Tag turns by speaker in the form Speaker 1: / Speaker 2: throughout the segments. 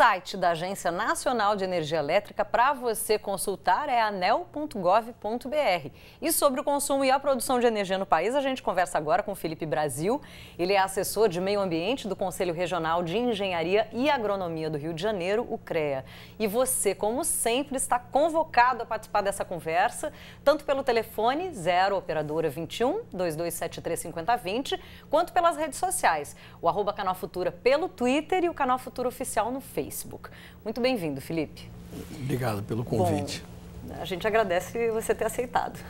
Speaker 1: site da Agência Nacional de Energia Elétrica para você consultar é anel.gov.br. E sobre o consumo e a produção de energia no país, a gente conversa agora com Felipe Brasil. Ele é assessor de meio ambiente do Conselho Regional de Engenharia e Agronomia do Rio de Janeiro, o CREA. E você, como sempre, está convocado a participar dessa conversa, tanto pelo telefone 0 operadora 21 2273 5020, quanto pelas redes sociais, o arroba Canal Futura pelo Twitter e o Canal Futura Oficial no Facebook. Facebook. Muito bem-vindo, Felipe.
Speaker 2: Obrigado pelo convite.
Speaker 1: Bom, a gente agradece você ter aceitado.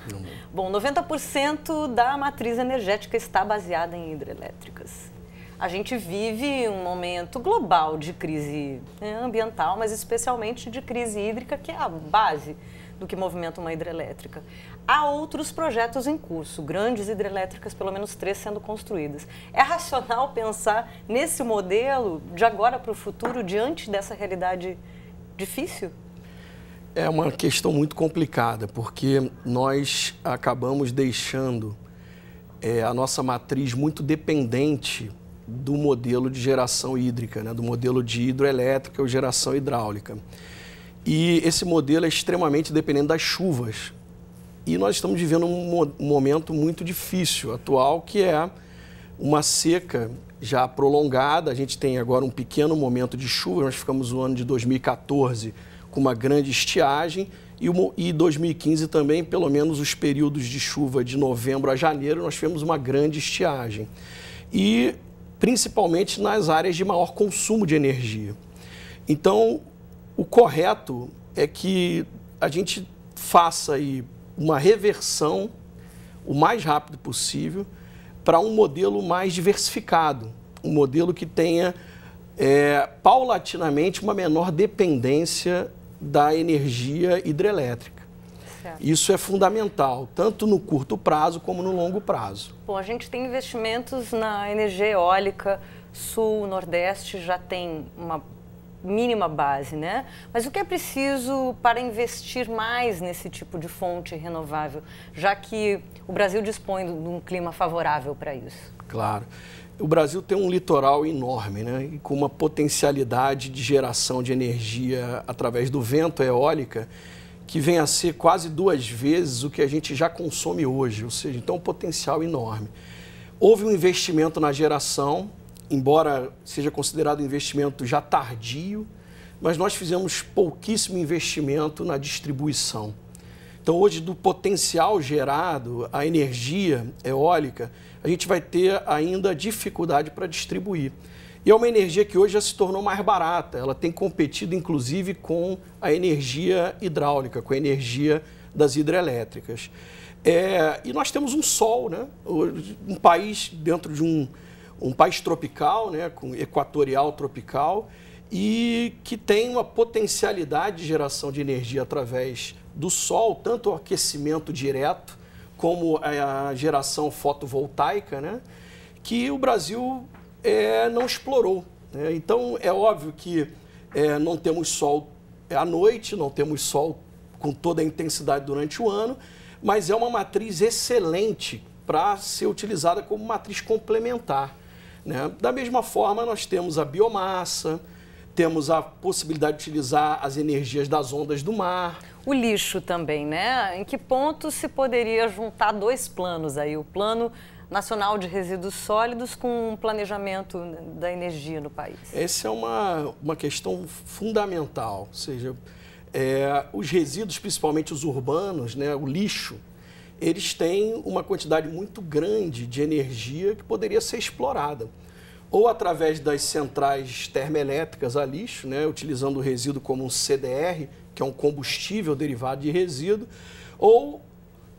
Speaker 1: Bom, 90% da matriz energética está baseada em hidrelétricas. A gente vive um momento global de crise né, ambiental, mas especialmente de crise hídrica, que é a base do que movimenta uma hidrelétrica. Há outros projetos em curso, grandes hidrelétricas, pelo menos três sendo construídas. É racional pensar nesse modelo de agora para o futuro, diante dessa realidade difícil?
Speaker 2: É uma questão muito complicada, porque nós acabamos deixando é, a nossa matriz muito dependente do modelo de geração hídrica, né? do modelo de hidroelétrica ou geração hidráulica. E esse modelo é extremamente dependente das chuvas. E nós estamos vivendo um momento muito difícil atual, que é uma seca já prolongada. A gente tem agora um pequeno momento de chuva. Nós ficamos o ano de 2014 com uma grande estiagem e, e 2015 também, pelo menos os períodos de chuva de novembro a janeiro, nós tivemos uma grande estiagem. E principalmente nas áreas de maior consumo de energia. Então, o correto é que a gente faça aí uma reversão o mais rápido possível para um modelo mais diversificado, um modelo que tenha é, paulatinamente uma menor dependência da energia hidrelétrica. Certo. Isso é fundamental, tanto no curto prazo como no longo prazo.
Speaker 1: Bom, a gente tem investimentos na energia eólica, sul, nordeste, já tem uma mínima base, né? Mas o que é preciso para investir mais nesse tipo de fonte renovável, já que o Brasil dispõe de um clima favorável para
Speaker 2: isso? Claro. O Brasil tem um litoral enorme, né? E com uma potencialidade de geração de energia através do vento eólica que vem a ser quase duas vezes o que a gente já consome hoje, ou seja, então um potencial enorme. Houve um investimento na geração, embora seja considerado investimento já tardio, mas nós fizemos pouquíssimo investimento na distribuição. Então, hoje, do potencial gerado, a energia eólica, a gente vai ter ainda dificuldade para distribuir. E é uma energia que hoje já se tornou mais barata, ela tem competido inclusive com a energia hidráulica, com a energia das hidrelétricas. É, e nós temos um sol, né? um país dentro de um um país tropical, né, com equatorial tropical, e que tem uma potencialidade de geração de energia através do sol, tanto o aquecimento direto como a geração fotovoltaica, né, que o Brasil é, não explorou. Né? Então, é óbvio que é, não temos sol à noite, não temos sol com toda a intensidade durante o ano, mas é uma matriz excelente para ser utilizada como matriz complementar. Né? Da mesma forma, nós temos a biomassa, temos a possibilidade de utilizar as energias das ondas do mar. O lixo também,
Speaker 1: né? Em que ponto se poderia juntar dois planos aí? O plano nacional de resíduos sólidos com um planejamento da energia no país? Essa é
Speaker 2: uma, uma questão fundamental, ou seja, é, os resíduos, principalmente os urbanos, né, o lixo, eles têm uma quantidade muito grande de energia que poderia ser explorada. Ou através das centrais termoelétricas a lixo, né, utilizando o resíduo como um CDR, que é um combustível derivado de resíduo, ou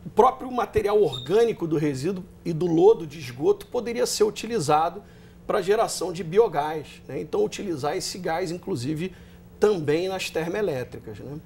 Speaker 2: o próprio material orgânico do resíduo e do lodo de esgoto poderia ser utilizado para geração de biogás. Né? Então, utilizar esse gás, inclusive, também nas termoelétricas. Né?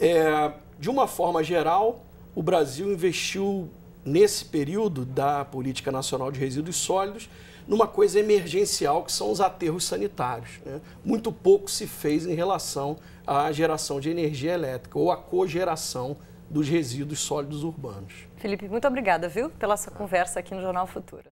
Speaker 2: É, de uma forma geral, o Brasil investiu nesse período da Política Nacional de Resíduos Sólidos numa coisa emergencial que são os aterros sanitários. Né? Muito pouco se fez em relação à geração de energia elétrica ou à cogeração dos resíduos sólidos urbanos.
Speaker 1: Felipe, muito obrigada, viu, pela sua conversa aqui no Jornal Futuro.